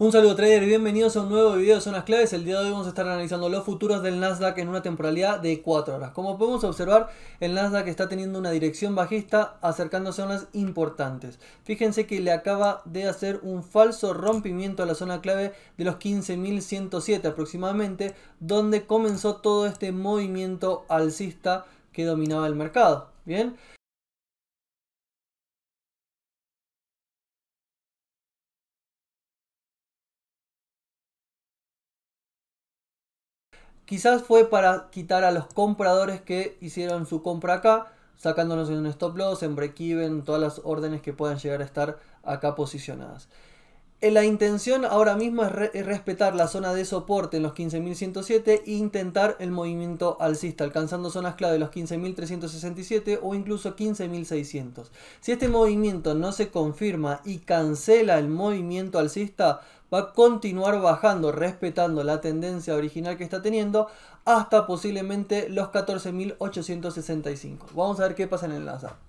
Un saludo trader bienvenidos a un nuevo video de Zonas Claves. El día de hoy vamos a estar analizando los futuros del Nasdaq en una temporalidad de 4 horas. Como podemos observar, el Nasdaq está teniendo una dirección bajista acercándose a zonas importantes. Fíjense que le acaba de hacer un falso rompimiento a la zona clave de los 15.107 aproximadamente, donde comenzó todo este movimiento alcista que dominaba el mercado. Bien, Quizás fue para quitar a los compradores que hicieron su compra acá, sacándonos en un stop loss, en break-even, todas las órdenes que puedan llegar a estar acá posicionadas. Eh, la intención ahora mismo es, respetar la zona de soporte en los 15.107 e intentar el movimiento alcista, alcanzando zonas clave de los 15.367 o incluso 15.600. Si este movimiento no se confirma y cancela el movimiento alcista, va a continuar bajando, respetando la tendencia original que está teniendo, hasta posiblemente los 14.865. Vamos a ver qué pasa en el Nasdaq.